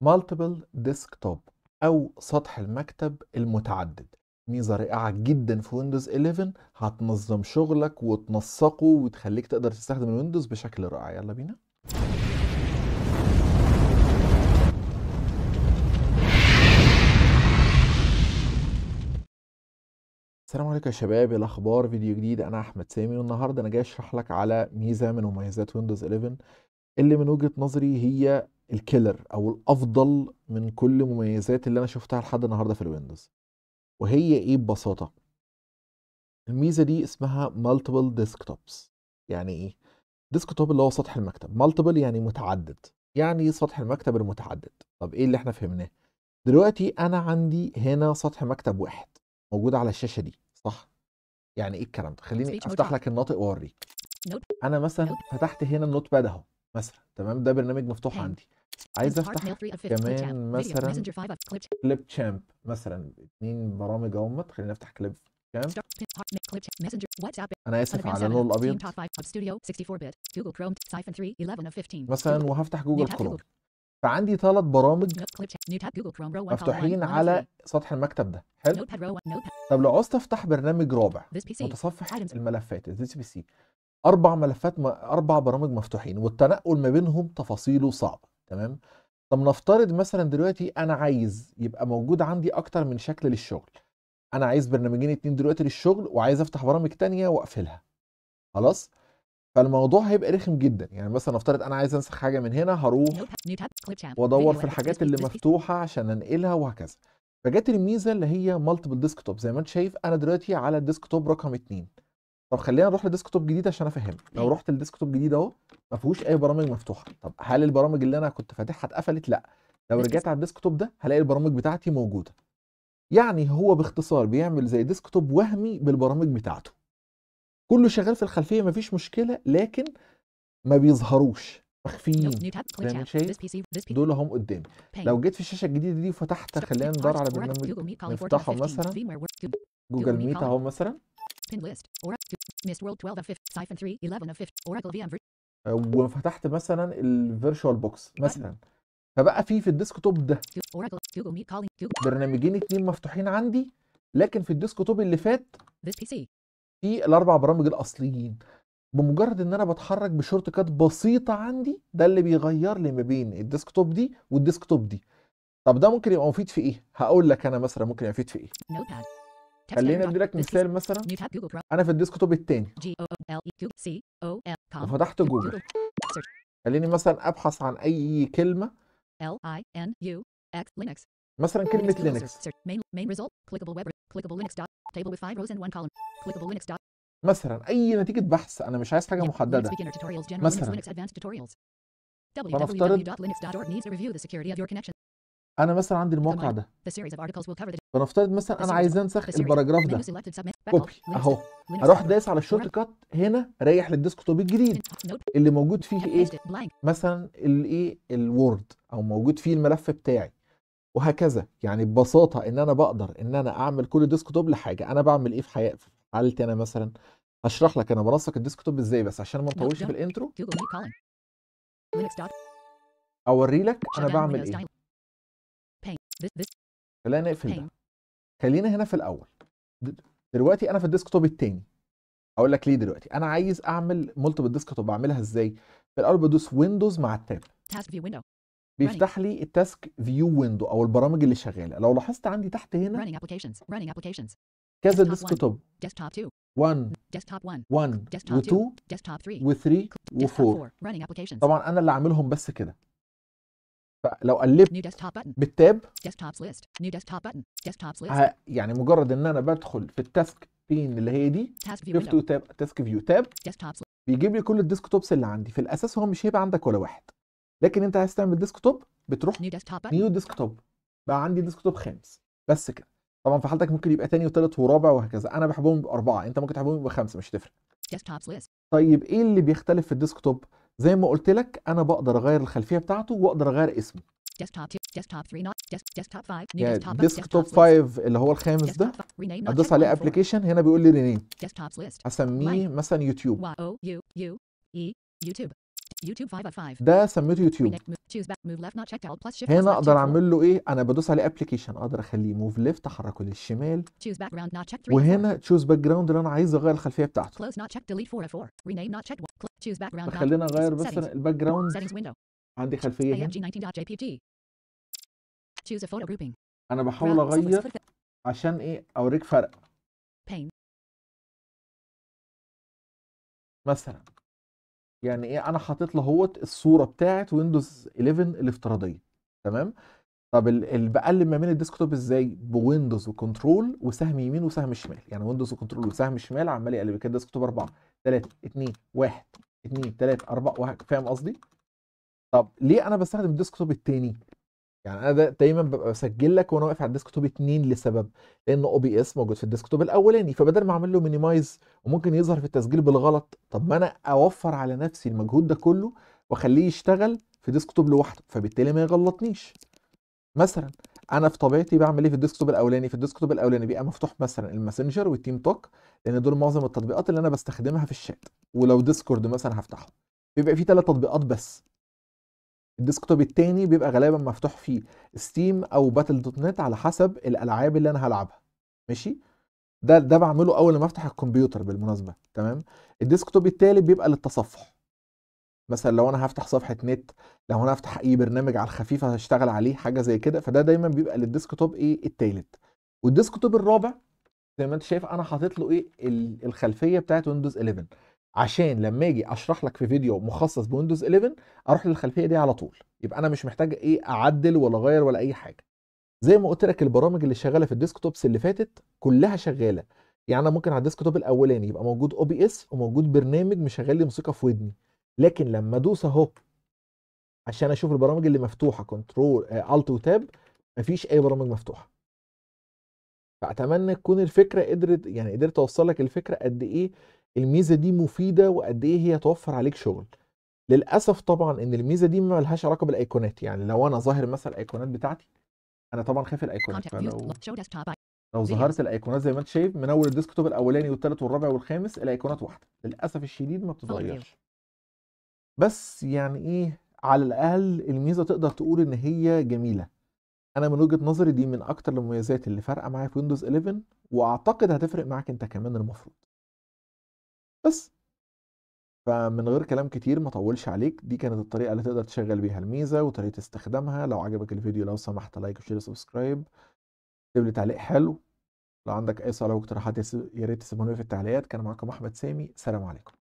مالتيبل ديسكتوب أو سطح المكتب المتعدد ميزة رائعة جدا في ويندوز 11 هتنظم شغلك وتنسقه وتخليك تقدر تستخدم الويندوز بشكل رائع يلا بينا السلام عليكم يا شباب إيه الاخبار فيديو جديد انا احمد سامي والنهارده انا جاي اشرح لك على ميزه من مميزات ويندوز 11 اللي من وجهه نظري هي الكيلر او الافضل من كل مميزات اللي انا شفتها لحد النهارده في الويندوز وهي ايه ببساطه الميزه دي اسمها مالتيبل ديسكتوبس يعني ايه ديسكتوب اللي هو سطح المكتب مالتيبل يعني متعدد يعني إيه سطح المكتب المتعدد طب ايه اللي احنا فهمناه دلوقتي انا عندي هنا سطح مكتب واحد موجود على الشاشه دي صح يعني ايه الكلام ده خليني افتح لك الناطق واوريك انا مثلا فتحت هنا النوت باد اهو مثلا تمام ده برنامج مفتوح عندي عايز افتح كمان مثلا كليب تشامب مثلا اثنين برامج اهمت خلينا نفتح كليب شامب انا اسف على اللون الابيض مثلا وهفتح جوجل كروم فعندي ثلاث برامج مفتوحين على سطح المكتب ده حلو طب لو عوزت افتح برنامج رابع متصفح الملفات الدي سي بي سي اربع ملفات م... اربع برامج مفتوحين والتنقل ما بينهم تفاصيله صعبه تمام طب نفترض مثلا دلوقتي انا عايز يبقى موجود عندي اكتر من شكل للشغل انا عايز برنامجين اتنين دلوقتي للشغل وعايز افتح برامج تانية واقفلها خلاص فالموضوع هيبقى رخم جدا يعني مثلا نفترض انا عايز انسخ حاجه من هنا هروح وادور في الحاجات اللي مفتوحه عشان انقلها وهكذا فجت الميزه اللي هي مالتيبل ديسكتوب زي ما انت شايف انا دلوقتي على الديسكتوب رقم اتنين طب خلينا نروح لديسكتوب جديد عشان افهمك لو رحت لديسكتوب جديد اهو ما فيهوش اي برامج مفتوحه طب هل البرامج اللي انا كنت فاتحها اتقفلت لا لو رجعت على الديسكتوب ده هلاقي البرامج بتاعتي موجوده يعني هو باختصار بيعمل زي ديسكتوب وهمي بالبرامج بتاعته كله شغال في الخلفيه مفيش مشكله لكن ما بيظهروش مخفيين دول هم قدامي لو جيت في الشاشه الجديده دي وفتحت خلينا ندور على برنامج نفتحه مثلا جوجل ميت اهو مثلا Pin list. Or miss world 12 of 5. Siphon 3. 11 of 5. Oracle VM. آه، وفتحت مثلا الفيرشوال بوكس مثلا فبقى في في الديسك توب ده برنامجين اتنين مفتوحين عندي لكن في الديسك توب اللي فات في الاربع برامج الاصليين بمجرد ان انا بتحرك بشورت كات بسيطه عندي ده اللي بيغير لي ما بين الديسك توب دي والديسك توب دي طب ده ممكن يبقى مفيد في ايه هقول لك انا مثلا ممكن يفيد في ايه خليني ادي لك مثال مثلا انا في الديسكتوب الثاني e وفتحت جوجل خليني مثلا ابحث عن اي كلمه L I N U X Linux مثلا كلمه لينكس مثلا اي نتيجه بحث انا مش عايز حاجه محدده مثلا فنفترض انا مثلا عندي الموقع ده فنفترض مثلا انا عايز انسخ الباراجراف ده كوبي اهو هروح دايس على الشورت كات هنا رايح للديسكتوب الجديد اللي موجود فيه ايه مثلا الايه الوورد او موجود فيه الملف بتاعي وهكذا يعني ببساطه ان انا بقدر ان انا اعمل كل ديسكتوب لحاجه انا بعمل ايه في حياتي حالتي انا مثلا هشرح لك انا الديسك الديسكتوب ازاي بس عشان ما نطولش في الانترو اوري لك انا بعمل ايه خلينا نقفل ده أيوه. خلينا هنا في الاول دلوقتي انا في الديسكتوب الثاني اقول لك ليه دلوقتي انا عايز اعمل ديسك ديسكتوب اعملها ازاي في الاول بدوس ويندوز مع التاب بيفتح لي التاسك فيو ويندو او البرامج اللي شغاله لو لاحظت عندي تحت هنا كذا ديسك توب 1 1 و2 و3 و4 طبعا انا اللي عاملهم بس كده فلو قلبت بالتاب يعني مجرد ان انا بدخل في التاسك بين اللي هي دي شفت تاب تاسك فيو تاب بيجيب لي كل الديسك توبس اللي عندي في الاساس هو مش هيبقى عندك ولا واحد لكن انت عايز تعمل ديسك توب بتروح نيو ديسك توب بقى عندي ديسك توب خامس بس كده طبعا في حالتك ممكن يبقى تاني وتالت ورابع وهكذا انا بحبهم باربعه انت ممكن تحبهم بخمسه مش هتفرق طيب ايه اللي بيختلف في الديسك توب زي ما قلت لك انا بقدر اغير الخلفيه بتاعته واقدر اغير اسمه ديسك توب 5 اللي هو الخامس ده ادوس عليه ابلكيشن هنا بيقول لي رينيم اسميه مثلا يوتيوب ده سميته يوتيوب هنا اقدر اعمل له ايه انا بدوس عليه ابلكيشن اقدر اخليه موف ليفت احركه للشمال وهنا تشوز باك جراوند اللي انا عايز اغير الخلفيه بتاعته خلينا اغير بس الباك جراوند عندي خلفيه هنا. انا بحاول اغير عشان ايه اوريك فرق مثلا يعني ايه انا حاطط له هوت الصوره بتاعه ويندوز 11 الافتراضيه تمام طب اللي بقلل ما بين الديسكتوب ازاي بويندوز وكنترول وسهم يمين وسهم شمال يعني ويندوز وكنترول وسهم شمال عمال يقلب كده ديسكتوب 4 3 2 1 2 3 4 فاهم قصدي طب ليه انا بستخدم الديسكتوب الثاني يعني انا دايما ببقى بسجل لك وانا واقف على الديسك توب اتنين لسبب لان او بي اس موجود في الديسك توب الاولاني فبدل ما اعمل له مينيمايز وممكن يظهر في التسجيل بالغلط طب ما انا اوفر على نفسي المجهود ده كله واخليه يشتغل في ديسك توب لوحده فبالتالي ما يغلطنيش مثلا انا في طبيعتي بعمل ايه في الديسك توب الاولاني في الديسك توب الاولاني بيبقى مفتوح مثلا الماسنجر والتيم توك لان دول معظم التطبيقات اللي انا بستخدمها في الشات ولو ديسكورد مثلا هفتحه بيبقى في ثلاث تطبيقات بس الديسكتوب التاني بيبقى غالبا مفتوح فيه ستيم او باتل دوت نت على حسب الالعاب اللي انا هلعبها ماشي ده ده بعمله اول ما افتح الكمبيوتر بالمناسبه تمام الديسكتوب التالت بيبقى للتصفح مثلا لو انا هفتح صفحه نت لو انا هفتح اي برنامج على الخفيف هشتغل عليه حاجه زي كده فده دايما بيبقى للديسكتوب ايه التالت والديسكتوب الرابع زي ما انت شايف انا حاطط له ايه الخلفيه بتاعت ويندوز 11 عشان لما اجي اشرح لك في فيديو مخصص بويندوز 11 اروح للخلفيه دي على طول يبقى انا مش محتاج ايه اعدل ولا اغير ولا اي حاجه زي ما قلت لك البرامج اللي شغاله في الديسكتوبس اللي فاتت كلها شغاله يعني انا ممكن على الديسكتوب الاولاني يبقى موجود او بي اس وموجود برنامج مشغل لي موسيقى في ودني لكن لما ادوس اهو عشان اشوف البرامج اللي مفتوحه كنترول الت آه، وتاب مفيش اي برامج مفتوحه فاتمنى تكون الفكره قدرت يعني قدرت اوصل لك الفكره قد ايه الميزه دي مفيده وقد ايه هي توفر عليك شغل للاسف طبعا ان الميزه دي ما لهاش علاقه بالايقونات يعني لو انا ظاهر مثلا الايقونات بتاعتي انا طبعا خايف الايقونات لو لو ظهرت الايقونات زي ما انت شايف من اول الديسكتوب الاولاني والثالث والرابع والخامس الايقونات واحده للاسف الشديد ما بتتغيرش بس يعني ايه على الاقل الميزه تقدر تقول ان هي جميله انا من وجهه نظري دي من اكتر المميزات اللي فارقه معايا في ويندوز 11 واعتقد هتفرق معاك انت كمان المفروض بس فمن غير كلام كتير ما طولش عليك دي كانت الطريقه اللي تقدر تشغل بيها الميزه وطريقه استخدامها لو عجبك الفيديو لو سمحت لايك وشير وسبسكرايب اكتب لي تعليق حلو لو عندك اي سؤال او اقتراحات يا ريت تسيبهم في التعليقات كان معاكم احمد سامي سلام عليكم